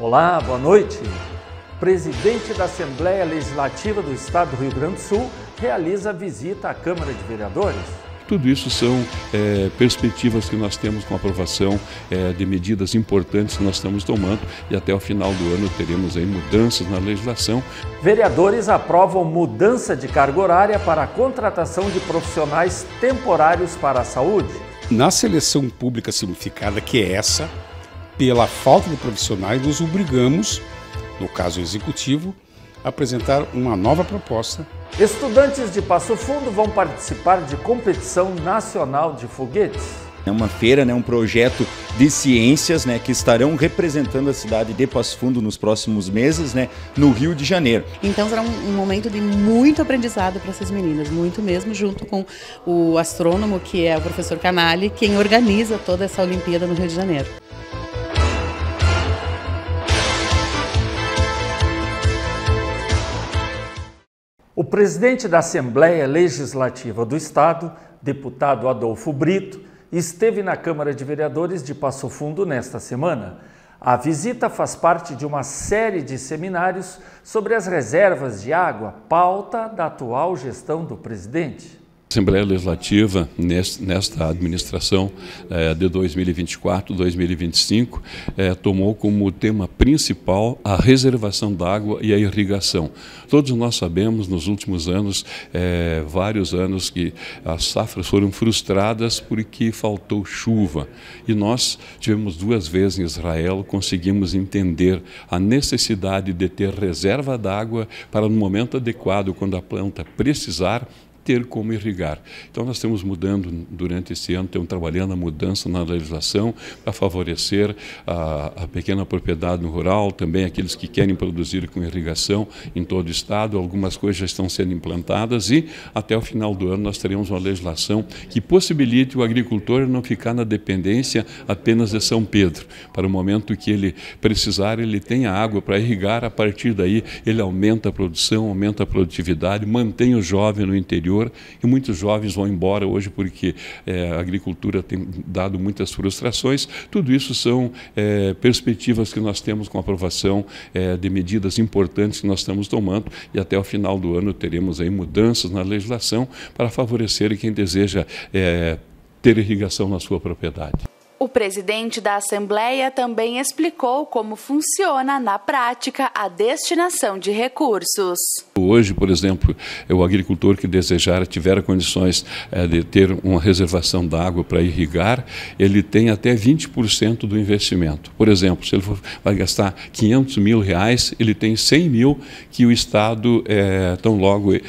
Olá, boa noite. Presidente da Assembleia Legislativa do Estado do Rio Grande do Sul realiza visita à Câmara de Vereadores. Tudo isso são é, perspectivas que nós temos com a aprovação é, de medidas importantes que nós estamos tomando e até o final do ano teremos aí mudanças na legislação. Vereadores aprovam mudança de carga horária para a contratação de profissionais temporários para a saúde. Na seleção pública simplificada, que é essa, pela falta de profissionais, nos obrigamos, no caso executivo, a apresentar uma nova proposta. Estudantes de Passo Fundo vão participar de competição nacional de foguetes. É uma feira, né, um projeto de ciências né, que estarão representando a cidade de Passo Fundo nos próximos meses né, no Rio de Janeiro. Então será um, um momento de muito aprendizado para essas meninas, muito mesmo, junto com o astrônomo, que é o professor Canali, quem organiza toda essa Olimpíada no Rio de Janeiro. O presidente da Assembleia Legislativa do Estado, deputado Adolfo Brito, esteve na Câmara de Vereadores de Passo Fundo nesta semana. A visita faz parte de uma série de seminários sobre as reservas de água, pauta da atual gestão do presidente. A Assembleia Legislativa, nesta administração eh, de 2024-2025, eh, tomou como tema principal a reservação d'água e a irrigação. Todos nós sabemos, nos últimos anos, eh, vários anos, que as safras foram frustradas porque faltou chuva. E nós tivemos duas vezes em Israel, conseguimos entender a necessidade de ter reserva d'água para, no momento adequado, quando a planta precisar, ter como irrigar. Então, nós estamos mudando durante esse ano, estamos trabalhando a mudança na legislação para favorecer a, a pequena propriedade no rural, também aqueles que querem produzir com irrigação em todo o estado. Algumas coisas já estão sendo implantadas e até o final do ano nós teremos uma legislação que possibilite o agricultor não ficar na dependência apenas de São Pedro. Para o momento que ele precisar, ele tem água para irrigar, a partir daí ele aumenta a produção, aumenta a produtividade, mantém o jovem no interior e muitos jovens vão embora hoje porque é, a agricultura tem dado muitas frustrações. Tudo isso são é, perspectivas que nós temos com a aprovação é, de medidas importantes que nós estamos tomando e até o final do ano teremos aí mudanças na legislação para favorecer quem deseja é, ter irrigação na sua propriedade. O presidente da Assembleia também explicou como funciona na prática a destinação de recursos. Hoje, por exemplo, é o agricultor que desejar, tiver condições eh, de ter uma reservação d'água para irrigar, ele tem até 20% do investimento. Por exemplo, se ele for, vai gastar 500 mil reais, ele tem 100 mil que o Estado, é, tão logo é,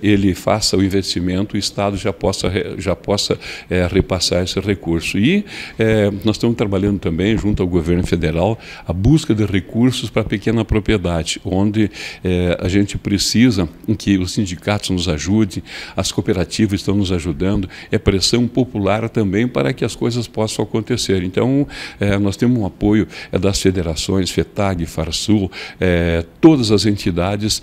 ele faça o investimento, o Estado já possa, já possa é, repassar esse recurso. E é, nós estamos trabalhando também, junto ao governo federal, a busca de recursos para pequena propriedade, onde é, a gente precisa que os sindicatos nos ajudem, as cooperativas estão nos ajudando, é pressão popular também para que as coisas possam acontecer. Então, é, nós temos um apoio é, das federações, FETAG, FARSUL, é, todas as entidades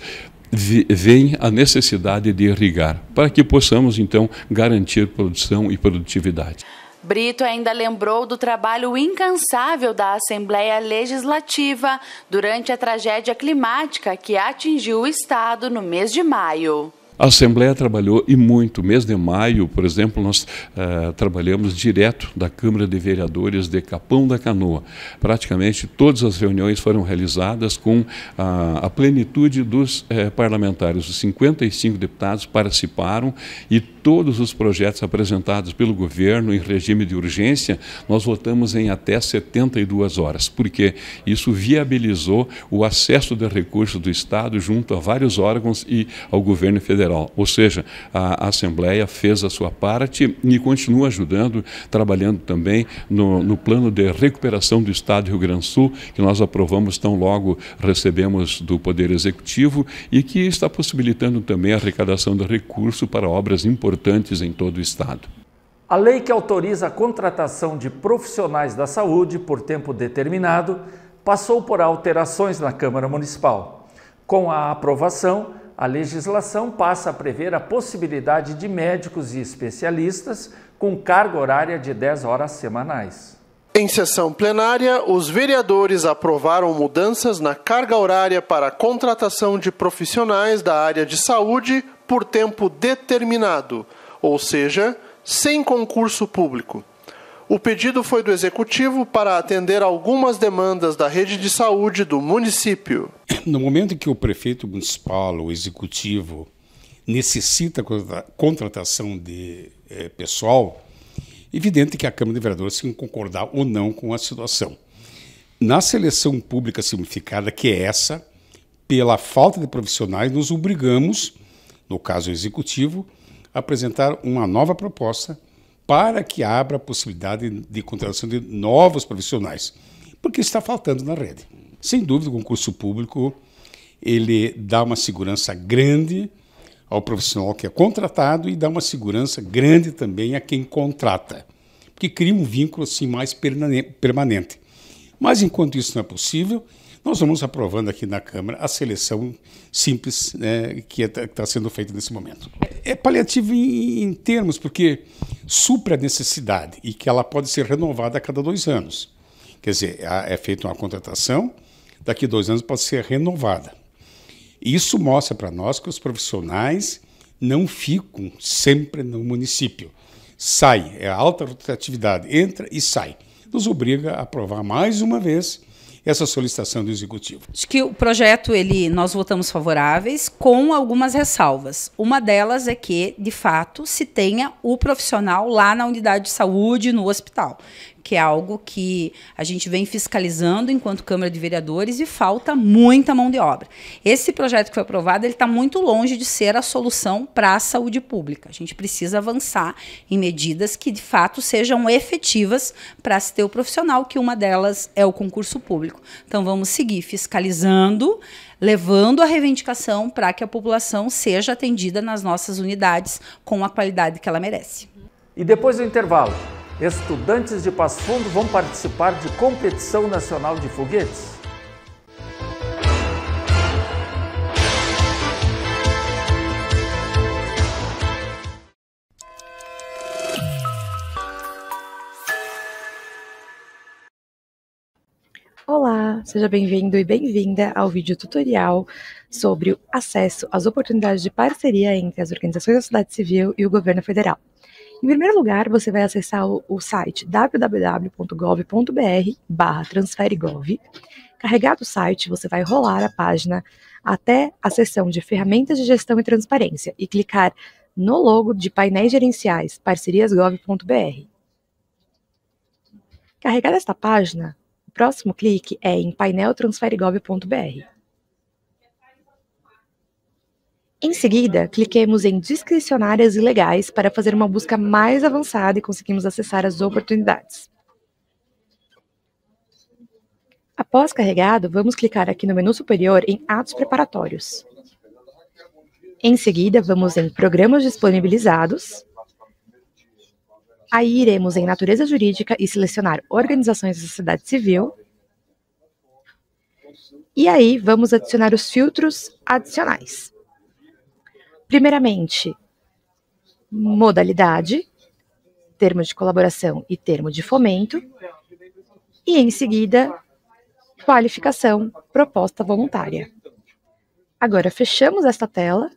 vem a necessidade de irrigar, para que possamos então garantir produção e produtividade. Brito ainda lembrou do trabalho incansável da Assembleia Legislativa durante a tragédia climática que atingiu o estado no mês de maio. A Assembleia trabalhou e muito. Mês de maio, por exemplo, nós uh, trabalhamos direto da Câmara de Vereadores de Capão da Canoa. Praticamente todas as reuniões foram realizadas com a, a plenitude dos eh, parlamentares. Os 55 deputados participaram e todos os projetos apresentados pelo governo em regime de urgência, nós votamos em até 72 horas, porque isso viabilizou o acesso de recursos do Estado junto a vários órgãos e ao governo federal. Ou seja, a Assembleia fez a sua parte e continua ajudando, trabalhando também no, no plano de recuperação do Estado do Rio Grande do Sul, que nós aprovamos tão logo recebemos do Poder Executivo e que está possibilitando também a arrecadação de recursos para obras importantes importantes em todo o Estado. A lei que autoriza a contratação de profissionais da saúde por tempo determinado passou por alterações na Câmara Municipal. Com a aprovação, a legislação passa a prever a possibilidade de médicos e especialistas com carga horária de 10 horas semanais. Em sessão plenária, os vereadores aprovaram mudanças na carga horária para a contratação de profissionais da área de saúde por tempo determinado, ou seja, sem concurso público. O pedido foi do Executivo para atender algumas demandas da rede de saúde do município. No momento em que o prefeito municipal, o executivo, necessita contratação de é, pessoal, evidente que a Câmara de Vereadores tem que concordar ou não com a situação. Na seleção pública simplificada, que é essa, pela falta de profissionais, nos obrigamos no caso executivo, apresentar uma nova proposta para que abra a possibilidade de contratação de novos profissionais, porque está faltando na rede. Sem dúvida, o concurso público ele dá uma segurança grande ao profissional que é contratado e dá uma segurança grande também a quem contrata, porque cria um vínculo assim mais permanente. Mas enquanto isso não é possível, nós vamos aprovando aqui na Câmara a seleção simples né, é, que está sendo feita nesse momento. É paliativo em, em termos, porque supra a necessidade e que ela pode ser renovada a cada dois anos. Quer dizer, é feita uma contratação, daqui a dois anos pode ser renovada. Isso mostra para nós que os profissionais não ficam sempre no município. Sai, é alta rotatividade, entra e sai nos obriga a aprovar mais uma vez essa solicitação do executivo. Acho que o projeto ele nós votamos favoráveis com algumas ressalvas. Uma delas é que, de fato, se tenha o profissional lá na unidade de saúde, no hospital, que é algo que a gente vem fiscalizando enquanto Câmara de Vereadores e falta muita mão de obra. Esse projeto que foi aprovado, ele está muito longe de ser a solução para a saúde pública. A gente precisa avançar em medidas que, de fato, sejam efetivas para se ter o profissional, que uma delas é o concurso público. Então, vamos seguir fiscalizando, levando a reivindicação para que a população seja atendida nas nossas unidades com a qualidade que ela merece. E depois do intervalo, Estudantes de Passo Fundo vão participar de competição nacional de foguetes. Olá, seja bem-vindo e bem-vinda ao vídeo tutorial sobre o acesso às oportunidades de parceria entre as organizações da sociedade civil e o governo federal. Em primeiro lugar, você vai acessar o, o site www.gov.br barra transferegov. Carregado o site, você vai rolar a página até a seção de ferramentas de gestão e transparência e clicar no logo de painéis gerenciais parceriasgov.br. Carregada esta página, o próximo clique é em painel transferegov.br. Em seguida, cliquemos em Discricionárias e Legais para fazer uma busca mais avançada e conseguimos acessar as oportunidades. Após carregado, vamos clicar aqui no menu superior em Atos Preparatórios. Em seguida, vamos em Programas Disponibilizados. Aí iremos em Natureza Jurídica e selecionar Organizações da Sociedade Civil. E aí vamos adicionar os filtros adicionais. Primeiramente, modalidade, termo de colaboração e termo de fomento, e em seguida, qualificação, proposta voluntária. Agora fechamos esta tela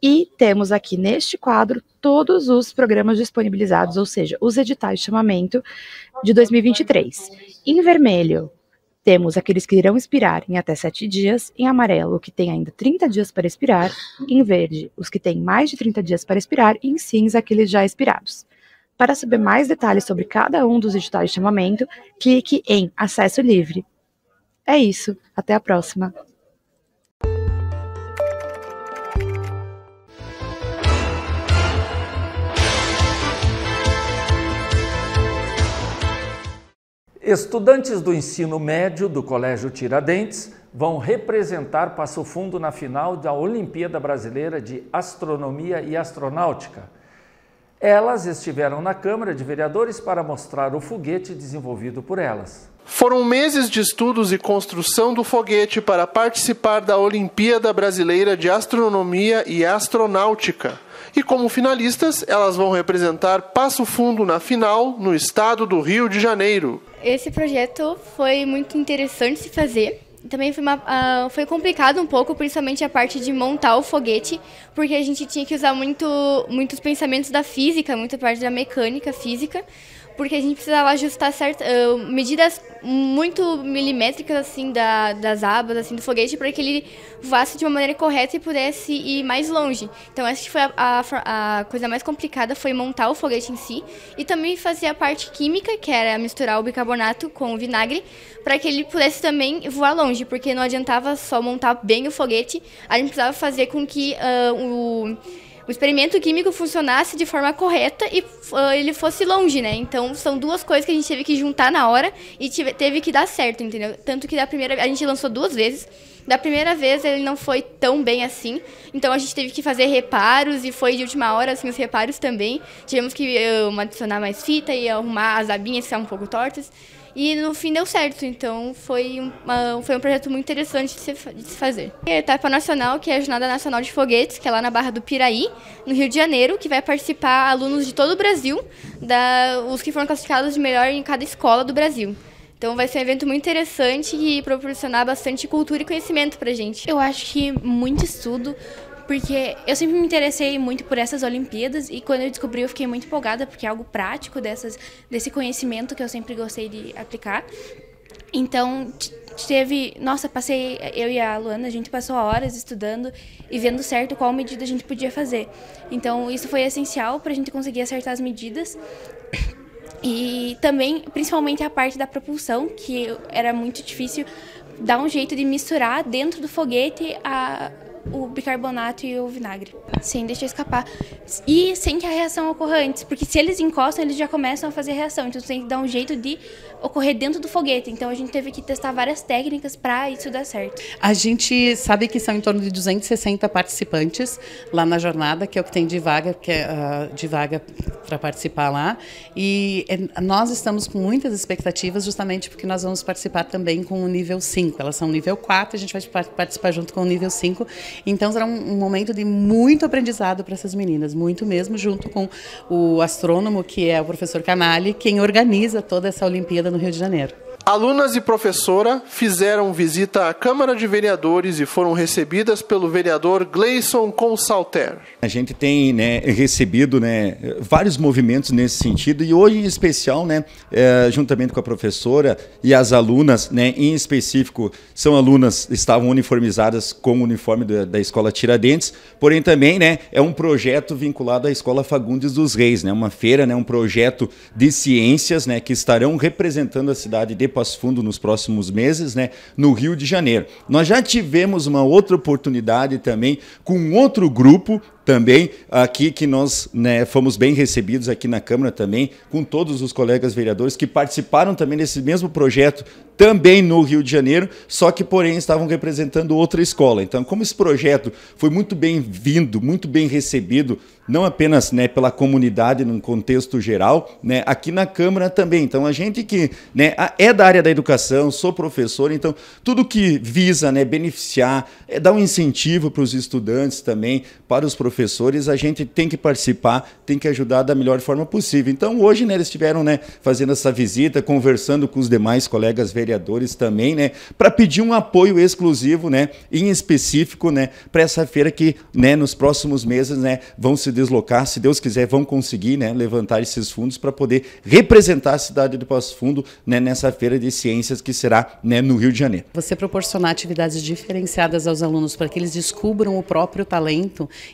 e temos aqui neste quadro todos os programas disponibilizados, ou seja, os editais de chamamento de 2023. Em vermelho, temos aqueles que irão expirar em até 7 dias, em amarelo, o que tem ainda 30 dias para expirar, em verde, os que têm mais de 30 dias para expirar, e em cinza, aqueles já expirados. Para saber mais detalhes sobre cada um dos editais de chamamento, clique em Acesso Livre. É isso, até a próxima! Estudantes do ensino médio do Colégio Tiradentes vão representar Passo Fundo na final da Olimpíada Brasileira de Astronomia e Astronáutica. Elas estiveram na Câmara de Vereadores para mostrar o foguete desenvolvido por elas. Foram meses de estudos e construção do foguete para participar da Olimpíada Brasileira de Astronomia e Astronáutica. E como finalistas, elas vão representar Passo Fundo na final, no estado do Rio de Janeiro. Esse projeto foi muito interessante se fazer. Também foi, uma, uh, foi complicado um pouco, principalmente a parte de montar o foguete, porque a gente tinha que usar muito, muitos pensamentos da física, muita parte da mecânica física, porque a gente precisava ajustar certas uh, ah, medidas muito milimétricas assim da, das abas assim do foguete para que ele voasse de uma maneira correta e pudesse ir mais longe. Então essa foi a, a, a, coisa mais complicada foi montar o foguete em si e também fazer a parte química que era misturar o bicarbonato com o vinagre para que ele pudesse também voar longe, porque não adiantava só montar bem o foguete, a gente precisava fazer com que uh, o o experimento químico funcionasse de forma correta e uh, ele fosse longe, né? Então são duas coisas que a gente teve que juntar na hora e tive, teve que dar certo, entendeu? Tanto que da primeira a gente lançou duas vezes. Da primeira vez ele não foi tão bem assim, então a gente teve que fazer reparos e foi de última hora assim os reparos também. Tivemos que uh, adicionar mais fita e arrumar as abinhas que estavam um pouco tortas. E no fim deu certo, então foi, uma, ah, foi um projeto muito interessante de se, de se fazer. E a etapa nacional, que é a Jornada Nacional de Foguetes, que é lá na Barra do Piraí, no Rio de Janeiro, que vai participar alunos de todo o Brasil, da, os que foram classificados de melhor em cada escola do Brasil. Então vai ser um evento muito interessante e proporcionar bastante cultura e conhecimento pra gente. Eu acho que muito estudo, porque eu sempre me interessei muito por essas Olimpíadas e quando eu descobri eu fiquei muito empolgada porque é algo prático dessas, desse conhecimento que eu sempre gostei de aplicar. Então teve, nossa, passei eu e a Luana, a gente passou horas estudando e vendo certo qual medida a gente podia fazer. Então isso foi essencial para a gente conseguir acertar as medidas. E também, principalmente a parte da propulsão, que era muito difícil dar um jeito de misturar dentro do foguete a, o bicarbonato e o vinagre, sem deixar escapar. E sem que a reação ocorra antes, porque se eles encostam, eles já começam a fazer a reação. Então, você tem que dar um jeito de ocorrer dentro do foguete. Então, a gente teve que testar várias técnicas para isso dar certo. A gente sabe que são em torno de 260 participantes lá na jornada, que é o que tem de vaga, que é, uh, de vaga para participar lá. E é, nós estamos com muitas expectativas, justamente porque nós vamos participar também com o nível 5. Elas são nível 4, a gente vai participar junto com o nível 5. Então será um, momento de muito aprendizado para essas meninas, muito mesmo, junto com o astrônomo, que é o professor Canali, quem organiza toda essa Olimpíada no Rio de Janeiro. Alunas e professora fizeram visita à Câmara de Vereadores e foram recebidas pelo vereador Gleison Consalter. A gente tem né, recebido né, vários movimentos nesse sentido e hoje em especial, né, é, juntamente com a professora e as alunas, né, em específico, são alunas estavam uniformizadas com o uniforme da, da Escola Tiradentes, porém também né, é um projeto vinculado à Escola Fagundes dos Reis, né, uma feira, um projeto de ciências que estarão representando a cidade de pós Fundo nos próximos meses, né, no Rio de Janeiro. Nós já tivemos uma outra oportunidade também com outro grupo também aqui que nós né, fomos bem recebidos aqui na Câmara também, com todos os colegas vereadores que participaram também desse mesmo projeto, também no Rio de Janeiro, só que, porém, estavam representando outra escola. Então, como esse projeto foi muito bem-vindo, muito bem recebido, não apenas né, pela comunidade num contexto geral, né, aqui na Câmara também. Então, a gente que né, é da área da educação, sou professor, então tudo que visa né, beneficiar, é dar um incentivo para os estudantes também, para os professores, professores, a gente tem que participar, tem que ajudar da melhor forma possível. Então, hoje, né, eles estiveram né, fazendo essa visita, conversando com os demais colegas vereadores também, né, para pedir um apoio exclusivo, né, em específico, né, para essa feira que, né, nos próximos meses, né, vão se deslocar, se Deus quiser, vão conseguir, né, levantar esses fundos para poder representar a cidade de Passo Fundo, né, nessa feira de ciências que será, né, no Rio de Janeiro. Você proporcionar atividades diferenciadas aos alunos para que eles descubram o próprio talento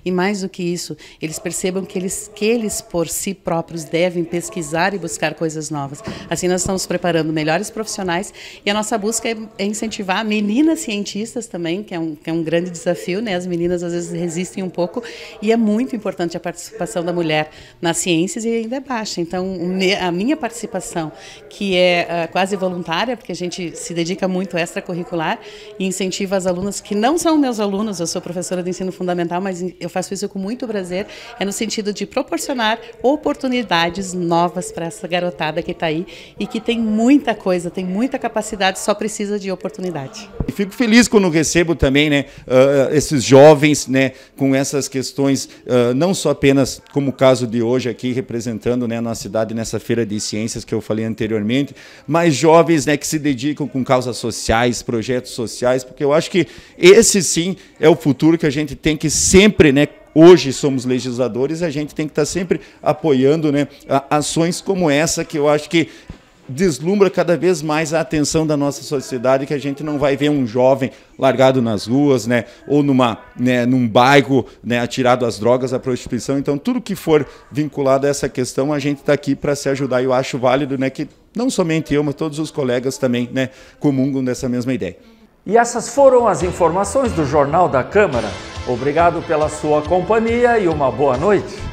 e mais mais do que isso, eles percebam que eles, que eles por si próprios devem pesquisar e buscar coisas novas. Assim, nós estamos preparando melhores profissionais e a nossa busca é incentivar meninas cientistas também, que é um, que é um grande desafio, né? As meninas às vezes resistem um pouco e é muito importante a participação da mulher nas ciências e ainda é baixa. Então, a minha participação, que é ah, quase voluntária, porque a gente se dedica muito extracurricular e incentiva as alunas que não são meus alunos, eu sou professora de ensino fundamental, mas eu faço isso com muito prazer é no sentido de proporcionar oportunidades novas para essa garotada que está aí e que tem muita coisa, tem muita capacidade, só precisa de oportunidade. E fico feliz quando recebo também né, uh, esses jovens né, com essas questões, uh, não só apenas como o caso de hoje aqui, representando né, a nossa cidade nessa feira de ciências que eu falei anteriormente, mas jovens né, que se dedicam com causas sociais, projetos sociais, porque eu acho que esse sim é o futuro que a gente tem que sempre né, hoje somos legisladores, e a gente tem que estar tá sempre apoiando né, ações como essa, que eu acho que deslumbra cada vez mais a atenção da nossa sociedade, que a gente não vai ver um jovem largado nas ruas, né, ou numa, né, num bairro, né, atirado às drogas, à prostituição. Então, tudo que for vinculado a essa questão, a gente está aqui para se ajudar. E eu acho válido, né, que não somente eu, mas todos os colegas também, né, comungam dessa mesma ideia. E essas foram as informações do Jornal da Câmara. Obrigado pela sua companhia e uma boa noite.